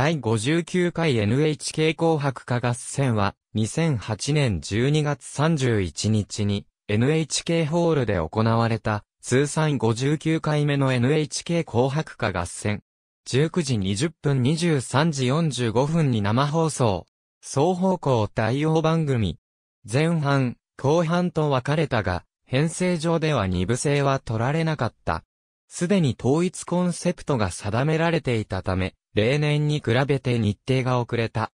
第59回 NHK 紅白歌合戦は、2008年12月31日に NHK ホールで行われた、通算59回目の NHK 紅白歌合戦。19時20分23時45分に生放送。双方向対応番組。前半、後半と分かれたが、編成上では2部制は取られなかった。すでに統一コンセプトが定められていたため、例年に比べて日程が遅れた。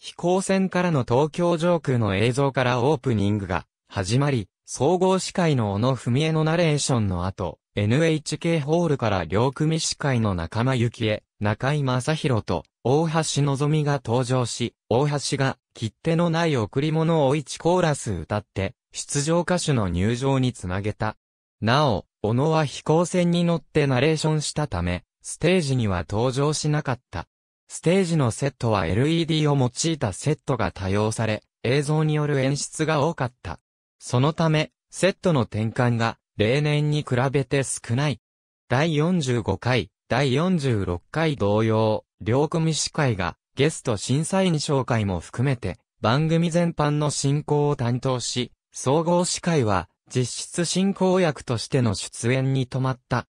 飛行船からの東京上空の映像からオープニングが始まり、総合司会の小野文江のナレーションの後、NHK ホールから両組司会の仲間幸恵、中井正宏と大橋のぞみが登場し、大橋が切手のない贈り物を一コーラス歌って、出場歌手の入場につなげた。なお、小野は飛行船に乗ってナレーションしたため、ステージには登場しなかった。ステージのセットは LED を用いたセットが多用され、映像による演出が多かった。そのため、セットの転換が例年に比べて少ない。第45回、第46回同様、両組司会がゲスト審査員紹介も含めて番組全般の進行を担当し、総合司会は実質進行役としての出演に止まった。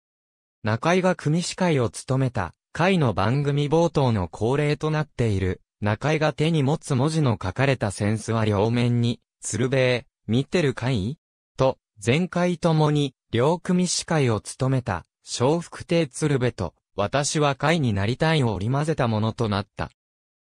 中井が組司会を務めた、会の番組冒頭の恒例となっている、中井が手に持つ文字の書かれたセンスは両面に、鶴瓶、見てる会と、前回ともに、両組司会を務めた、小福亭鶴瓶と、私は会になりたいを織り交ぜたものとなった。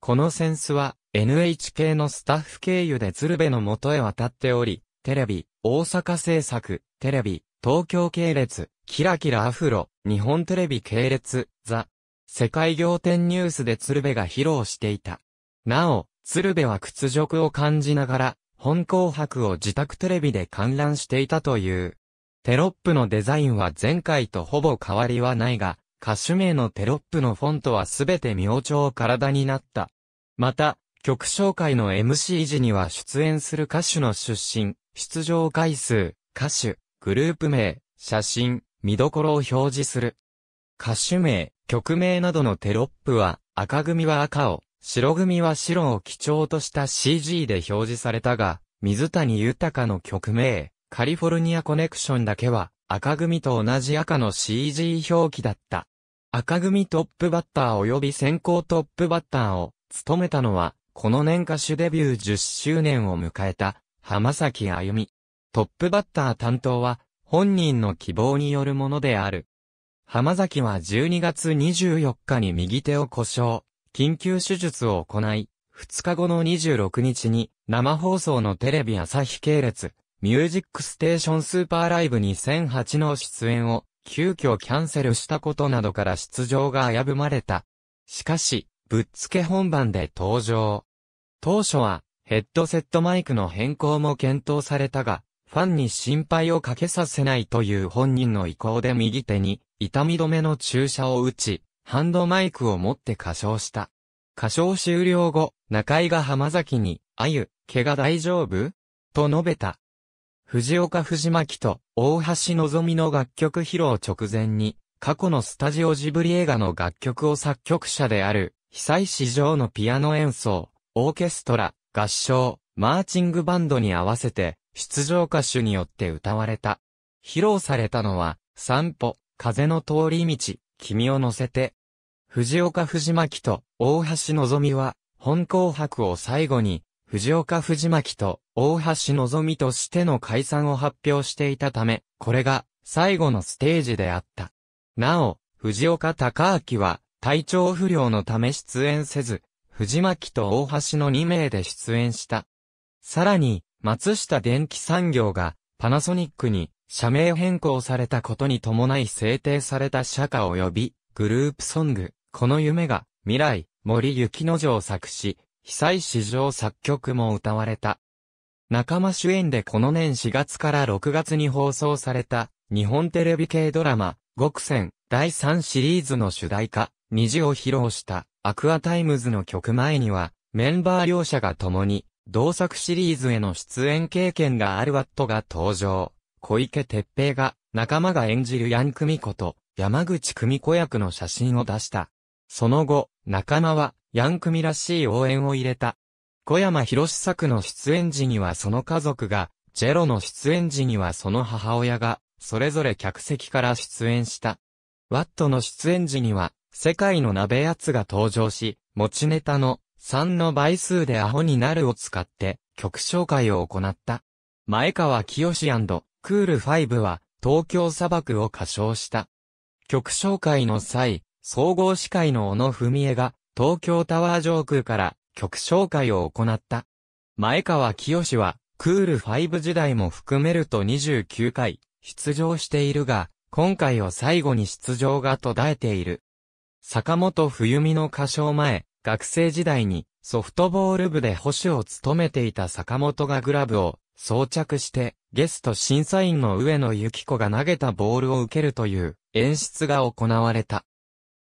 このセンスは NHK のスタッフ経由で鶴瓶の元へ渡っており、テレビ、大阪制作、テレビ、東京系列、キラキラアフロ、日本テレビ系列、ザ、世界仰天ニュースで鶴瓶が披露していた。なお、鶴瓶は屈辱を感じながら、本紅白を自宅テレビで観覧していたという。テロップのデザインは前回とほぼ変わりはないが、歌手名のテロップのフォントはすべて明朝体になった。また、曲紹介の MC 時には出演する歌手の出身、出場回数、歌手、グループ名、写真、見どころを表示する。歌手名、曲名などのテロップは、赤組は赤を、白組は白を基調とした CG で表示されたが、水谷豊の曲名、カリフォルニアコネクションだけは、赤組と同じ赤の CG 表記だった。赤組トップバッター及び先行トップバッターを務めたのは、この年歌手デビュー10周年を迎えた、浜崎あゆみ。トップバッター担当は、本人の希望によるものである。浜崎は12月24日に右手を故障、緊急手術を行い、2日後の26日に生放送のテレビ朝日系列、ミュージックステーションスーパーライブ2008の出演を急遽キャンセルしたことなどから出場が危ぶまれた。しかし、ぶっつけ本番で登場。当初はヘッドセットマイクの変更も検討されたが、ファンに心配をかけさせないという本人の意向で右手に痛み止めの注射を打ち、ハンドマイクを持って歌唱した。歌唱終了後、中井が浜崎に、あゆ、怪我大丈夫と述べた。藤岡藤巻と大橋のぞみの楽曲披露直前に、過去のスタジオジブリ映画の楽曲を作曲者である、被災市場のピアノ演奏、オーケストラ、合唱、マーチングバンドに合わせて、出場歌手によって歌われた。披露されたのは、散歩、風の通り道、君を乗せて。藤岡藤巻と大橋のぞみは、本紅白を最後に、藤岡藤巻と大橋のぞみとしての解散を発表していたため、これが最後のステージであった。なお、藤岡隆明は体調不良のため出演せず、藤巻と大橋の2名で出演した。さらに、松下電機産業がパナソニックに社名変更されたことに伴い制定された社歌及びグループソング、この夢が未来、森雪之丞作詞、被災史上作曲も歌われた。仲間主演でこの年4月から6月に放送された日本テレビ系ドラマ、極戦第3シリーズの主題歌、虹を披露したアクアタイムズの曲前にはメンバー両者が共に同作シリーズへの出演経験があるワットが登場。小池徹平が仲間が演じるヤン・クミ子と山口クミ子役の写真を出した。その後、仲間はヤン・クミらしい応援を入れた。小山博作の出演時にはその家族が、ジェロの出演時にはその母親が、それぞれ客席から出演した。ワットの出演時には、世界の鍋奴が登場し、持ちネタの3の倍数でアホになるを使って曲紹介を行った。前川清クール5は東京砂漠を歌唱した。曲紹介の際、総合司会の小野文江が東京タワー上空から曲紹介を行った。前川清はクール5時代も含めると29回出場しているが、今回を最後に出場が途絶えている。坂本冬美の歌唱前、学生時代にソフトボール部で保守を務めていた坂本がグラブを装着して、ゲスト審査員の上野由紀子が投げたボールを受けるという演出が行われた。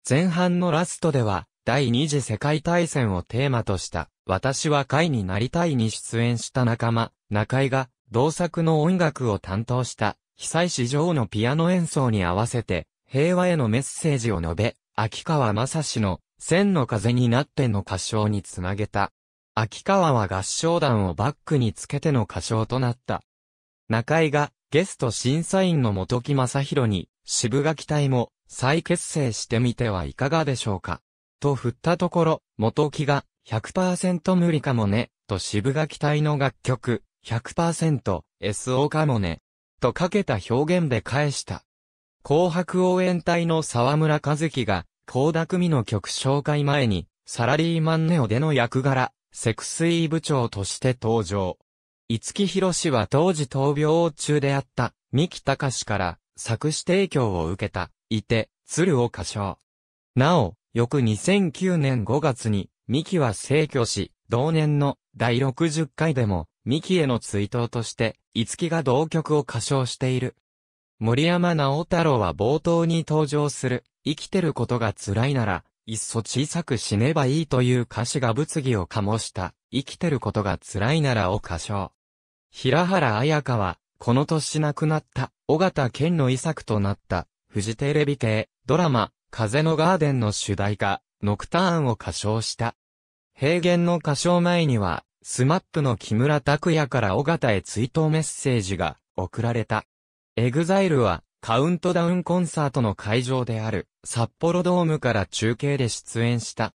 前半のラストでは、第二次世界大戦をテーマとした、私は会になりたいに出演した仲間、中井が、同作の音楽を担当した、被災市場のピアノ演奏に合わせて、平和へのメッセージを述べ、秋川正史の千の風になっての歌唱につなげた。秋川は合唱団をバックにつけての歌唱となった。中井がゲスト審査員の元木正宏に、渋垣隊も再結成してみてはいかがでしょうか。と振ったところ、元木が100%無理かもね、と渋垣隊の楽曲、100%SO かもね、とかけた表現で返した。紅白応援隊の沢村和樹が、高田組の曲紹介前に、サラリーマンネオでの役柄、セクスイ部長として登場。五木博士は当時闘病中であった、三木隆から作詞提供を受けた、いて、鶴を歌唱。なお、翌2009年5月に、三木は逝去し、同年の第60回でも、三木への追悼として、五木が同曲を歌唱している。森山直太郎は冒頭に登場する、生きてることが辛いなら、いっそ小さく死ねばいいという歌詞が物議を醸した、生きてることが辛いならを歌唱。平原綾香は、この年亡くなった、尾形健の遺作となった、フジテレビ系、ドラマ、風のガーデンの主題歌、ノクターンを歌唱した。平原の歌唱前には、スマップの木村拓哉から尾形へ追悼メッセージが送られた。エグザイルは、カウントダウンコンサートの会場である札幌ドームから中継で出演した。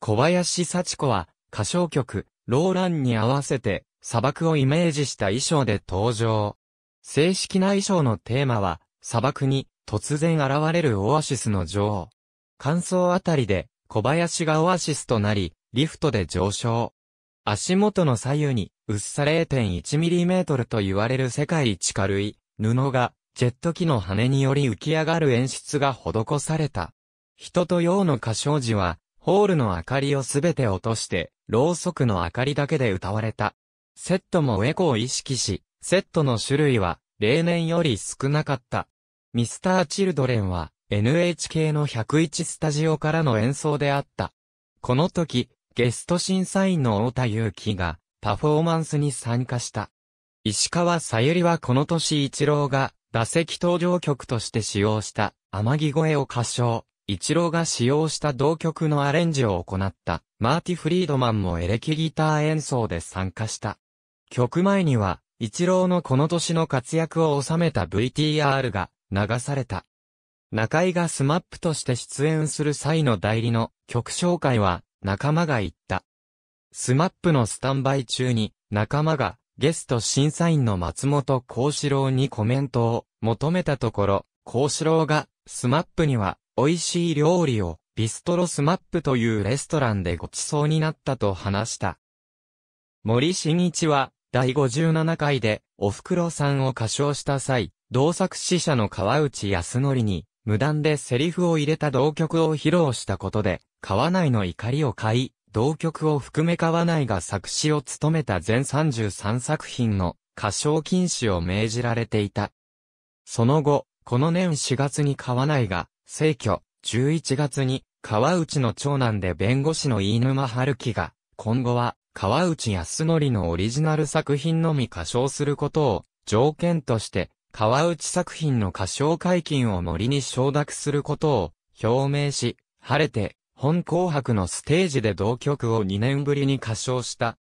小林幸子は歌唱曲ローランに合わせて砂漠をイメージした衣装で登場。正式な衣装のテーマは砂漠に突然現れるオアシスの女王。感想あたりで小林がオアシスとなり、リフトで上昇。足元の左右に、薄さ 0.1mm と言われる世界一軽い、布が、ジェット機の羽により浮き上がる演出が施された。人と洋の歌唱時は、ホールの明かりをすべて落として、ろうそくの明かりだけで歌われた。セットもエコを意識し、セットの種類は、例年より少なかった。ミスター・チルドレンは、NHK の101スタジオからの演奏であった。この時、ゲスト審査員の太田祐樹が、パフォーマンスに参加した。石川さゆりはこの年一郎が、打席登場曲として使用した天城越えを歌唱、一郎が使用した同曲のアレンジを行った、マーティ・フリードマンもエレキギター演奏で参加した。曲前には、一郎のこの年の活躍を収めた VTR が流された。中井がスマップとして出演する際の代理の曲紹介は仲間が言った。スマップのスタンバイ中に仲間がゲスト審査員の松本幸四郎にコメントを求めたところ、幸四郎が、スマップには、美味しい料理を、ビストロスマップというレストランでご馳走になったと話した。森新一は、第57回で、お袋さんを歌唱した際、同作死者の川内康則に、無断でセリフを入れた同曲を披露したことで、川内の怒りを買い、同曲を含め川内が作詞を務めた全33作品の歌唱禁止を命じられていた。その後、この年4月に川内が、逝去、11月に、川内の長男で弁護士の飯沼春樹が、今後は、川内康則のオリジナル作品のみ歌唱することを、条件として、川内作品の歌唱解禁を森に承諾することを表明し、晴れて本紅白のステージで同曲を2年ぶりに歌唱した。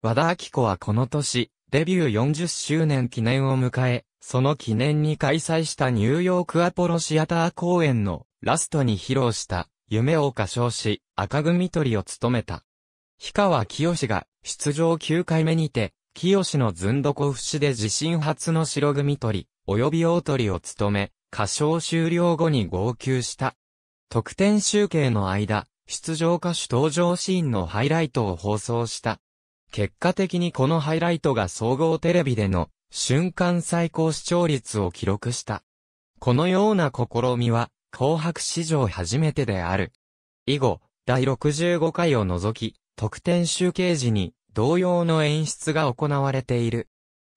和田明子はこの年、デビュー40周年記念を迎え、その記念に開催したニューヨークアポロシアター公演のラストに披露した夢を歌唱し、赤組取りを務めた。氷川清よが出場9回目にて、清よしのずんどこ節で自身初の白組取り、及び大取りを務め、歌唱終了後に号泣した。得点集計の間、出場歌手登場シーンのハイライトを放送した。結果的にこのハイライトが総合テレビでの瞬間最高視聴率を記録した。このような試みは、紅白史上初めてである。以後、第65回を除き、特典集計時に同様の演出が行われている。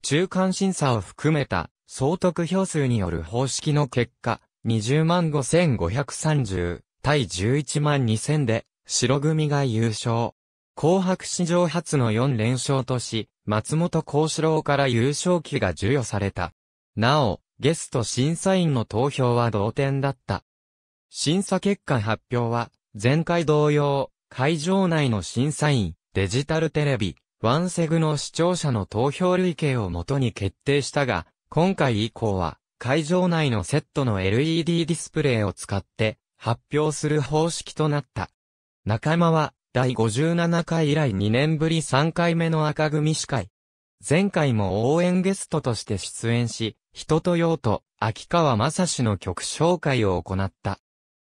中間審査を含めた総得票数による方式の結果、20万5530対11万2000で白組が優勝。紅白史上初の4連勝とし、松本幸四郎から優勝旗が授与された。なお、ゲスト審査員の投票は同点だった。審査結果発表は、前回同様、会場内の審査員、デジタルテレビ、ワンセグの視聴者の投票類型をもとに決定したが、今回以降は、会場内のセットの LED ディスプレイを使って発表する方式となった。仲間は第57回以来2年ぶり3回目の赤組司会。前回も応援ゲストとして出演し、人と用と秋川正史の曲紹介を行った。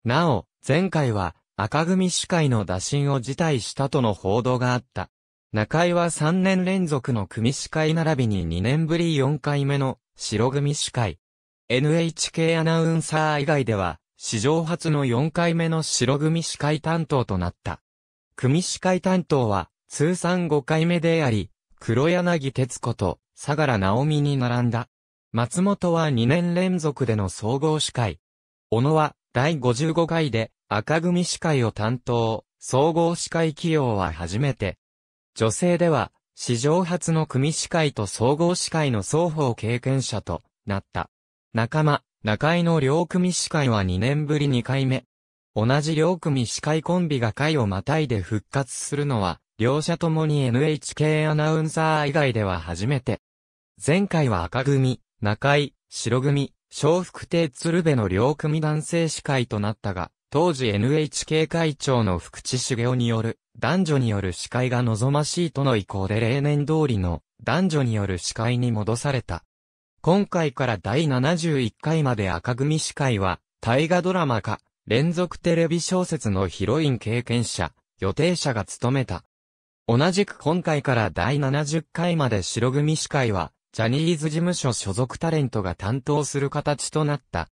なお、前回は赤組司会の打診を辞退したとの報道があった。中井は3年連続の組司会並びに2年ぶり4回目の白組司会。NHK アナウンサー以外では、史上初の4回目の白組司会担当となった。組司会担当は、通算5回目であり、黒柳徹子と、相良直美に並んだ。松本は2年連続での総合司会。小野は、第55回で、赤組司会を担当、総合司会起用は初めて。女性では、史上初の組司会と総合司会の双方経験者となった。仲間、中井の両組司会は2年ぶり2回目。同じ両組司会コンビが会をまたいで復活するのは、両者ともに NHK アナウンサー以外では初めて。前回は赤組、中井、白組、小福亭鶴瓶の両組男性司会となったが、当時 NHK 会長の福地茂雄による、男女による司会が望ましいとの意向で例年通りの、男女による司会に戻された。今回から第71回まで赤組司会は、大河ドラマ化、連続テレビ小説のヒロイン経験者、予定者が務めた。同じく今回から第70回まで白組司会は、ジャニーズ事務所所属タレントが担当する形となった。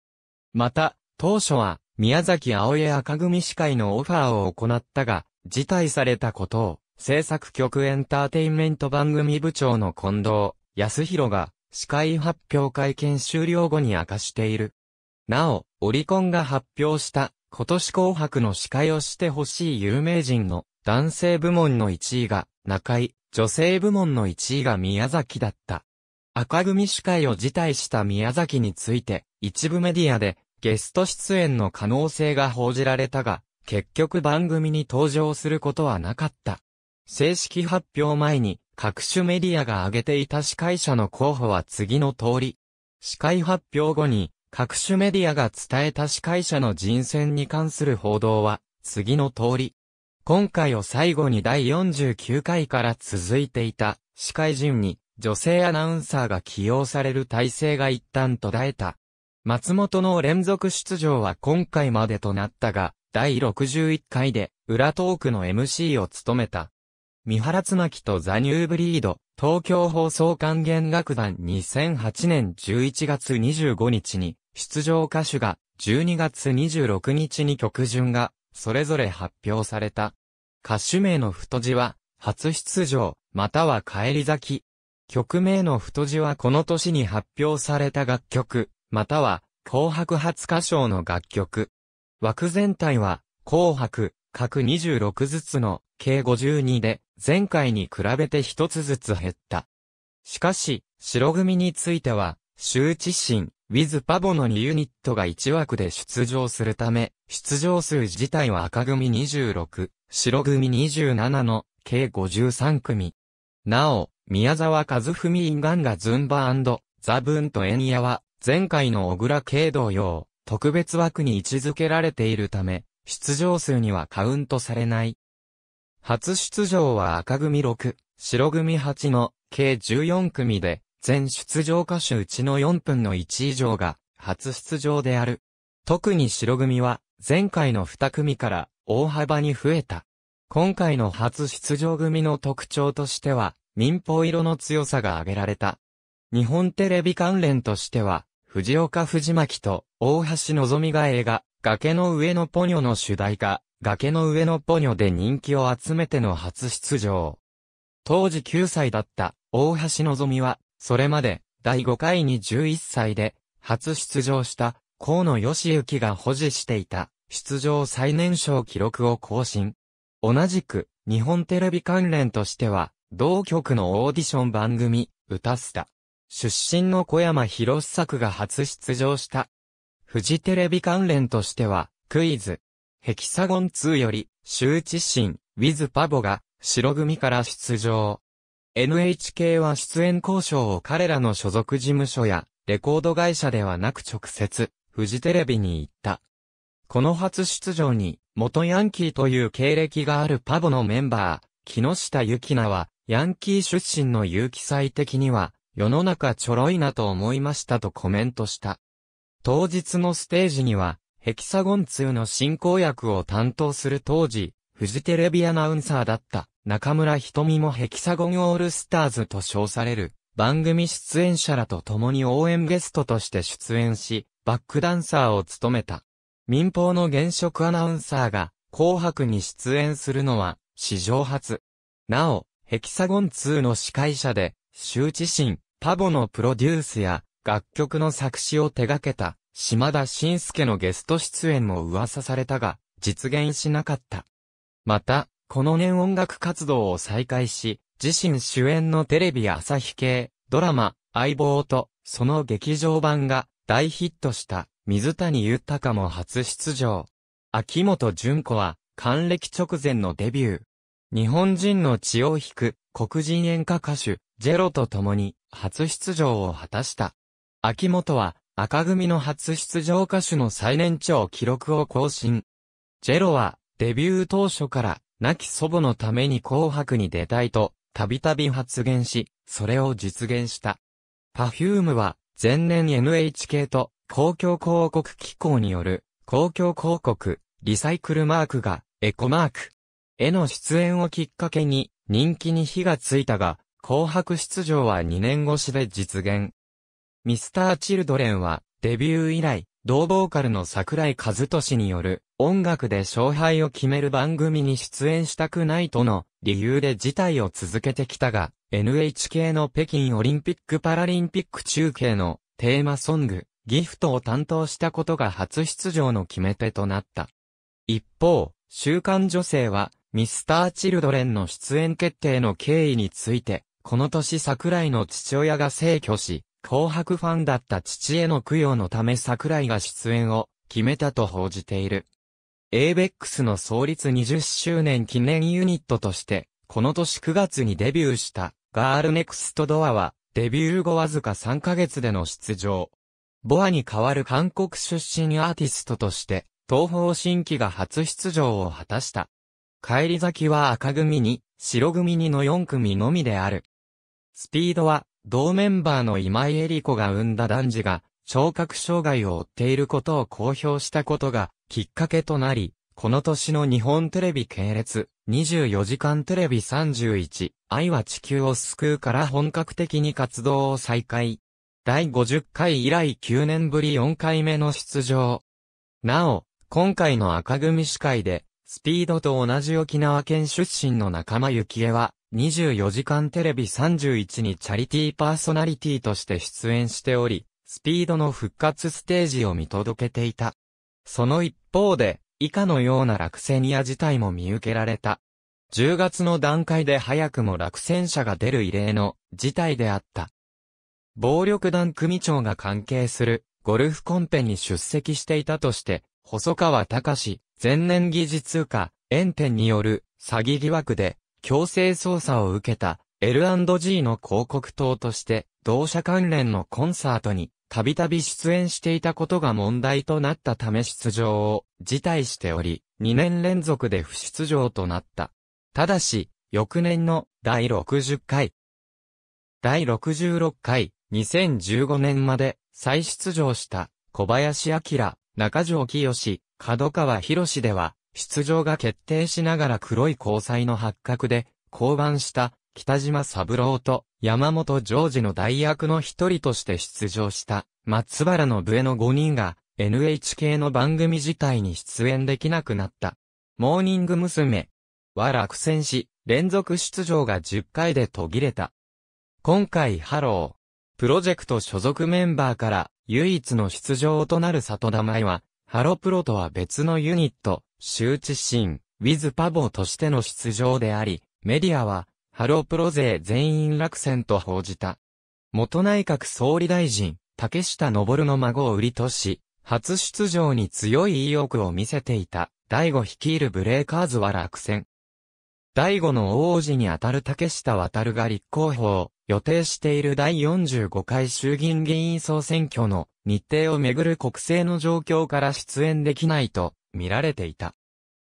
また、当初は、宮崎青江赤組司会のオファーを行ったが、辞退されたことを、制作局エンターテインメント番組部長の近藤、康弘が、司会発表会見終了後に明かしている。なお、オリコンが発表した今年紅白の司会をしてほしい有名人の男性部門の1位が中井、女性部門の1位が宮崎だった。赤組司会を辞退した宮崎について、一部メディアでゲスト出演の可能性が報じられたが、結局番組に登場することはなかった。正式発表前に、各種メディアが挙げていた司会者の候補は次の通り。司会発表後に、各種メディアが伝えた司会者の人選に関する報道は、次の通り。今回を最後に第49回から続いていた、司会陣に、女性アナウンサーが起用される体制が一旦途絶えた。松本の連続出場は今回までとなったが、第61回で、裏トークの MC を務めた。三原つまきとザニューブリード、東京放送管弦楽団2008年11月25日に、出場歌手が12月26日に曲順が、それぞれ発表された。歌手名の太字は、初出場、または帰り咲き。曲名の太字はこの年に発表された楽曲、または、紅白初歌唱の楽曲。枠全体は、紅白、各26ずつの計52で、前回に比べて一つずつ減った。しかし、白組については、周知心、ウィズ・パボの2ユニットが1枠で出場するため、出場数自体は赤組26、白組27の計53組。なお、宮沢和文インガンガズンバザブンとエニアは、前回の小倉系同様、特別枠に位置づけられているため、出場数にはカウントされない。初出場は赤組6、白組8の計14組で、全出場歌手うちの4分の1以上が初出場である。特に白組は前回の2組から大幅に増えた。今回の初出場組の特徴としては民放色の強さが挙げられた。日本テレビ関連としては、藤岡藤巻と大橋のぞみが映画、崖の上のポニョの主題歌、崖の上のポニョで人気を集めての初出場。当時9歳だった大橋のぞみは、それまで第5回に11歳で初出場した河野義行が保持していた出場最年少記録を更新。同じく日本テレビ関連としては同局のオーディション番組歌スタ出身の小山博作が初出場したフジテレビ関連としては、クイズ、ヘキサゴン2より、周知心、ウィズ・パボが、白組から出場。NHK は出演交渉を彼らの所属事務所や、レコード会社ではなく直接、フジテレビに行った。この初出場に、元ヤンキーという経歴があるパボのメンバー、木下ゆきなは、ヤンキー出身の有機祭的には、世の中ちょろいなと思いましたとコメントした。当日のステージには、ヘキサゴン2の進行役を担当する当時、フジテレビアナウンサーだった中村瞳もヘキサゴンオールスターズと称される番組出演者らと共に応援ゲストとして出演し、バックダンサーを務めた。民放の現職アナウンサーが紅白に出演するのは史上初。なお、ヘキサゴン2の司会者で、周知心、パボのプロデュースや楽曲の作詞を手掛けた島田紳介のゲスト出演も噂されたが、実現しなかった。また、この年音楽活動を再開し、自身主演のテレビ朝日系、ドラマ、相棒と、その劇場版が大ヒットした水谷豊も初出場。秋元純子は、還暦直前のデビュー。日本人の血を引く黒人演歌歌手、ジェロと共に初出場を果たした。秋元は赤組の初出場歌手の最年長記録を更新。ジェロは、デビュー当初から、亡き祖母のために紅白に出たいと、たびたび発言し、それを実現した。パフュームは、前年 NHK と、公共広告機構による、公共広告、リサイクルマークが、エコマーク。への出演をきっかけに、人気に火がついたが、紅白出場は2年越しで実現。ミスター・チルドレンは、デビュー以来、同ボーカルの桜井和俊による、音楽で勝敗を決める番組に出演したくないとの理由で事態を続けてきたが、NHK の北京オリンピック・パラリンピック中継のテーマソング、ギフトを担当したことが初出場の決め手となった。一方、週刊女性は、ミスター・チルドレンの出演決定の経緯について、この年桜井の父親が逝去し、紅白ファンだった父への供養のため桜井が出演を決めたと報じている。ABEX の創立20周年記念ユニットとして、この年9月にデビューしたガールネクストドアは、デビュー後わずか3ヶ月での出場。ボアに代わる韓国出身アーティストとして、東方新規が初出場を果たした。帰り咲きは赤組に、白組にの4組のみである。スピードは、同メンバーの今井恵理子が生んだ男児が、聴覚障害を負っていることを公表したことがきっかけとなり、この年の日本テレビ系列24時間テレビ31愛は地球を救うから本格的に活動を再開。第50回以来9年ぶり4回目の出場。なお、今回の赤組司会で、スピードと同じ沖縄県出身の仲間幸恵は、24時間テレビ31にチャリティーパーソナリティとして出演しており、スピードの復活ステージを見届けていた。その一方で、以下のような落選や事態も見受けられた。10月の段階で早くも落選者が出る異例の事態であった。暴力団組長が関係するゴルフコンペに出席していたとして、細川隆前年技術課、炎天による詐欺疑惑で強制捜査を受けた L&G の広告塔として同社関連のコンサートにたびたび出演していたことが問題となったため出場を辞退しており、2年連続で不出場となった。ただし、翌年の第60回、第66回、2015年まで再出場した小林明、中条清、角川博では、出場が決定しながら黒い交際の発覚で、降板した北島三郎と山本ジョージの代役の一人として出場した松原の笛の5人が NHK の番組自体に出演できなくなった。モーニング娘。は落選し、連続出場が10回で途切れた。今回ハロー。プロジェクト所属メンバーから唯一の出場となる里田舞はハロプロとは別のユニット、周知心、ウィズパボとしての出場であり、メディアは、ハロプロ勢全員落選と報じた。元内閣総理大臣、竹下登の孫を売りとし、初出場に強い意欲を見せていた、第五率いるブレイカーズは落選。第五の王子にあたる竹下渡が立候補を予定している第45回衆議院議員総選挙の日程をめぐる国政の状況から出演できないと見られていた。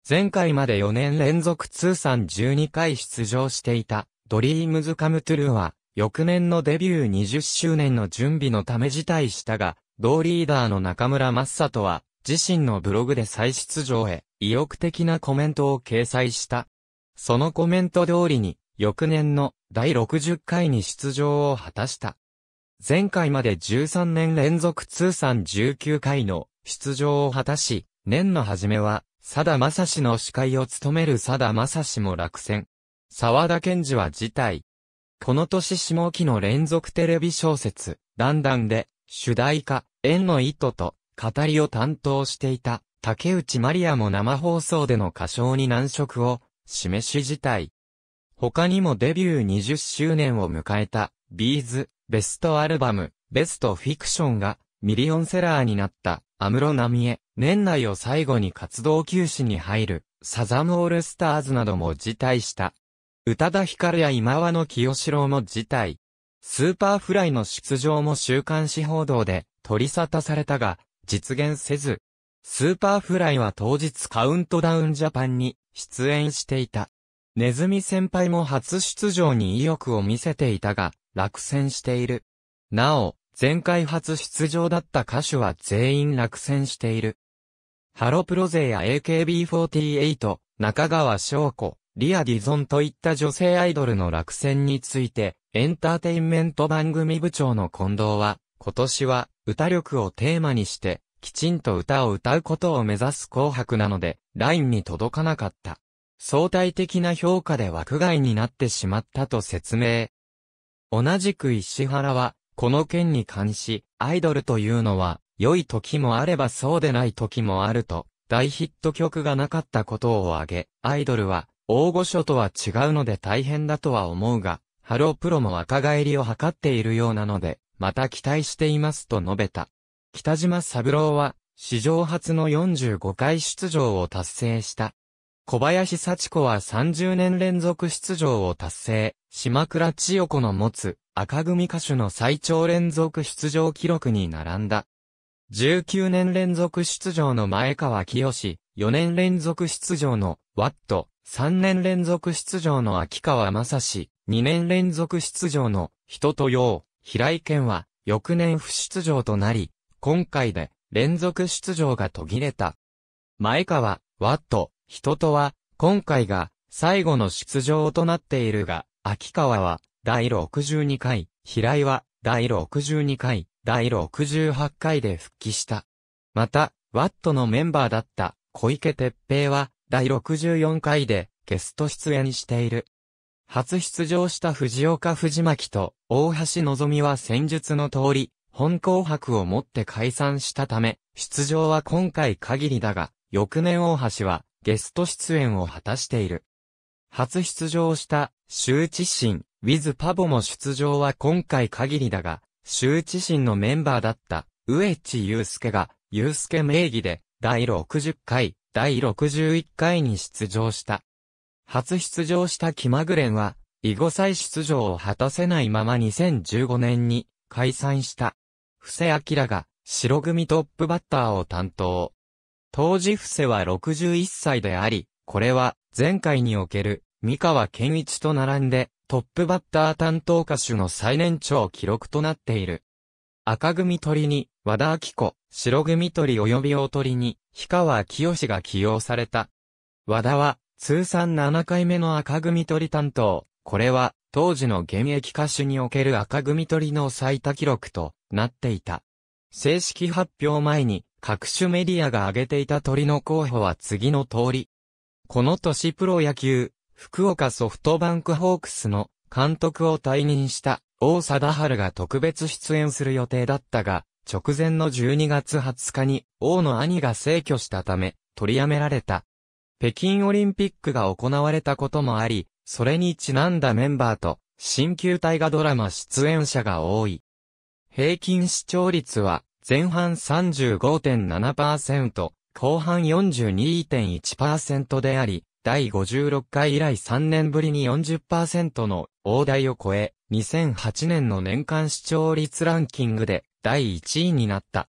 前回まで4年連続通算12回出場していたドリームズカムトゥルーは翌年のデビュー20周年の準備のため辞退したが、同リーダーの中村マッサとは自身のブログで再出場へ意欲的なコメントを掲載した。そのコメント通りに、翌年の第60回に出場を果たした。前回まで13年連続通算19回の出場を果たし、年の初めは、佐田正史の司会を務める佐田正史も落選。沢田健二は辞退。この年下期の連続テレビ小説、ランダンで、主題歌、縁の糸と、語りを担当していた、竹内まりやも生放送での歌唱に難色を示し自体。他にもデビュー20周年を迎えた、ビーズ、ベストアルバム、ベストフィクションが、ミリオンセラーになった、アムロナミエ、年内を最後に活動休止に入る、サザンオールスターズなども辞退した。宇多田ヒカルや今和の清志郎も辞退。スーパーフライの出場も週刊誌報道で取り沙汰されたが、実現せず。スーパーフライは当日カウントダウンジャパンに出演していた。ネズミ先輩も初出場に意欲を見せていたが、落選している。なお、前回初出場だった歌手は全員落選している。ハロプロ勢や AKB48、中川翔子、リア・ディゾンといった女性アイドルの落選について、エンターテインメント番組部長の近藤は、今年は歌力をテーマにして、きちんと歌を歌うことを目指す紅白なので、ラインに届かなかった。相対的な評価で枠外になってしまったと説明。同じく石原は、この件に関し、アイドルというのは、良い時もあればそうでない時もあると、大ヒット曲がなかったことを挙げ、アイドルは、大御所とは違うので大変だとは思うが、ハロープロも若返りを図っているようなので、また期待していますと述べた。北島三郎は、史上初の45回出場を達成した。小林幸子は30年連続出場を達成、島倉千代子の持つ赤組歌手の最長連続出場記録に並んだ。19年連続出場の前川清、4年連続出場のワット、3年連続出場の秋川正史、2年連続出場の人と陽、平井健は翌年不出場となり、今回で連続出場が途切れた。前川、ワット、人とは、今回が最後の出場となっているが、秋川は第62回、平井は第62回、第68回で復帰した。また、ワットのメンバーだった小池哲平は第64回でゲスト出演している。初出場した藤岡藤巻と大橋望は戦術の通り、本紅白をもって解散したため、出場は今回限りだが、翌年大橋はゲスト出演を果たしている。初出場した、周知心、ウィズ・パボも出場は今回限りだが、周知心のメンバーだった、ユ地ス介が、ス介名義で、第60回、第61回に出場した。初出場した気まぐれんは、囲碁再出場を果たせないまま2015年に解散した。布施明が白組トップバッターを担当。当時布施は61歳であり、これは前回における三河健一と並んでトップバッター担当歌手の最年長記録となっている。赤組鳥に和田明子、白組鳥及び大鳥に氷川清が起用された。和田は通算7回目の赤組鳥担当。これは当時の現役歌手における赤組鳥の最多記録となっていた。正式発表前に各種メディアが挙げていた鳥の候補は次の通り。この年プロ野球、福岡ソフトバンクホークスの監督を退任した王貞治が特別出演する予定だったが、直前の12月20日に王の兄が逝去したため取りやめられた。北京オリンピックが行われたこともあり、それにちなんだメンバーと、新球体がドラマ出演者が多い。平均視聴率は前半35.7%、後半42.1%であり、第56回以来3年ぶりに40%の大台を超え、2008年の年間視聴率ランキングで第1位になった。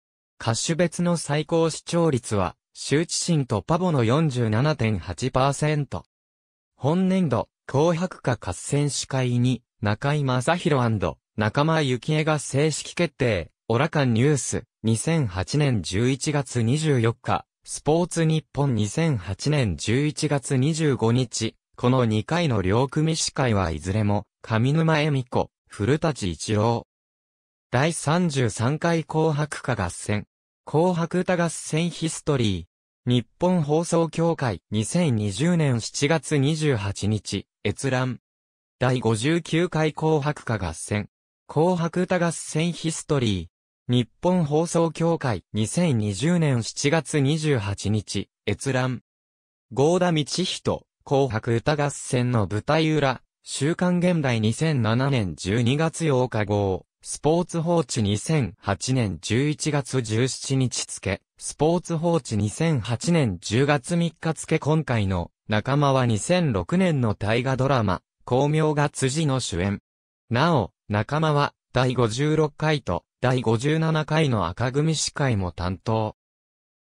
歌手別の最高視聴率は、周知心とパボの47.8%。本年度、紅白歌合戦司会に、中井正宏仲間幸恵が正式決定、オラカンニュース、2008年11月24日、スポーツ日本2008年11月25日、この2回の両組司会はいずれも、上沼恵美子、古立一郎。第33回紅白歌合戦。紅白歌合戦ヒストリー。日本放送協会2020年7月28日、閲覧。第59回紅白歌合戦。紅白歌合戦ヒストリー。日本放送協会2020年7月28日、閲覧。合田道人、紅白歌合戦の舞台裏、週刊現代2007年12月8日号、スポーツ報知2008年11月17日付、スポーツ報知2008年10月3日付今回の仲間は2006年の大河ドラマ、光明が辻の主演。なお、仲間は、第56回と、第57回の赤組司会も担当。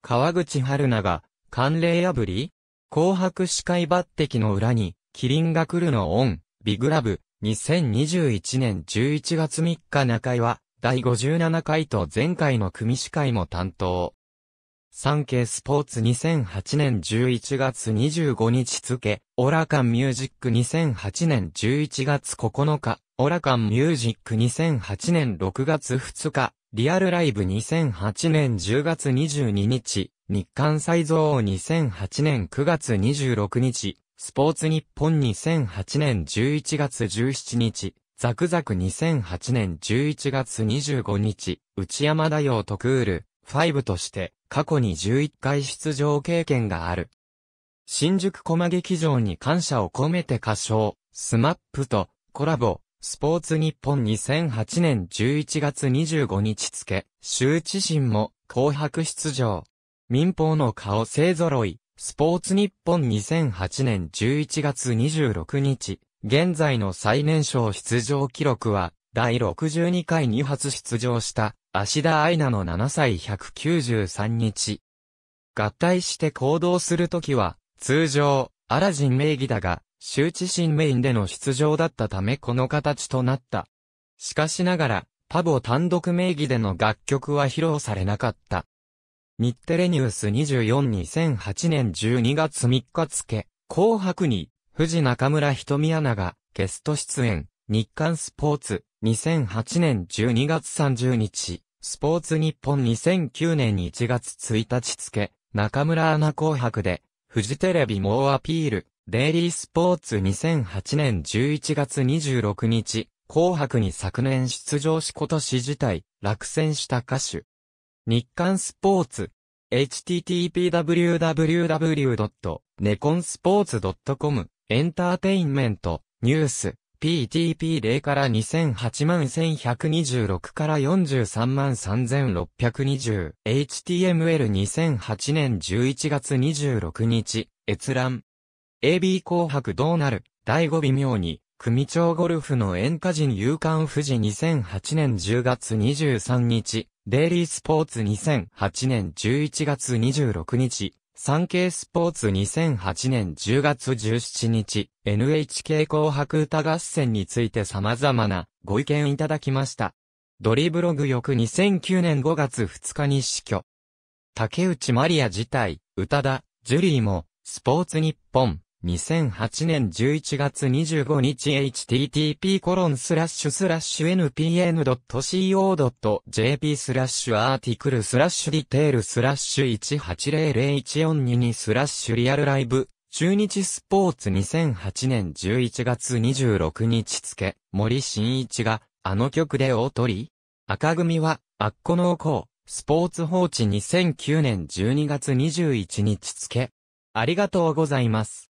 川口春菜が、慣例破り紅白司会抜擢の裏に、キリンが来るのオン、ビグラブ、2021年11月3日中井は、第57回と前回の組司会も担当。サンケイスポーツ2008年11月25日付、オラカンミュージック2008年11月9日、オラカンミュージック2008年6月2日、リアルライブ2008年10月22日、日刊再造2008年9月26日、スポーツ日本2008年11月17日、ザクザク2008年11月25日、内山大洋とクール、5として、過去に11回出場経験がある。新宿駒劇場に感謝を込めて歌唱、スマップとコラボ、スポーツ日本2008年11月25日付、周知心も紅白出場。民放の顔勢揃い、スポーツ日本2008年11月26日、現在の最年少出場記録は、第62回に初出場した、芦田愛菜の7歳193日。合体して行動するときは、通常、アラジン名義だが、周知心メインでの出場だったためこの形となった。しかしながら、パブを単独名義での楽曲は披露されなかった。日テレニュース24 2008年12月3日付、紅白に、藤中村瞳アナがゲスト出演、日刊スポーツ、2008年12月30日。スポーツ日本2009年1月1日付、中村アナ紅白で、フジテレビ猛アピール、デイリースポーツ2008年11月26日、紅白に昨年出場し今年自体、落選した歌手。日刊スポーツ、http://www.neconsports.com エンターテインメント、ニュース、PTP0 から2 8 1126から43 3620 HTML2008 年11月26日閲覧 AB 紅白どうなる第5微妙に組長ゴルフの演歌人勇敢富士2008年10月23日デイリースポーツ2008年11月26日産経スポーツ2008年10月17日、NHK 紅白歌合戦について様々なご意見いただきました。ドリブログ翌2009年5月2日に死去。竹内マリア自体、宇多田、ジュリーも、スポーツ日本、2008年11月25日 http://npn.co.jp コロンススララッッシシュュスラッシュアーティクルスラッシュディテールスラッシュ1800142スラッシュリアルライブ中日スポーツ2008年11月26日付森新一があの曲で大鳥赤組はあっこのおスポーツ放置2009年12月21日付ありがとうございます。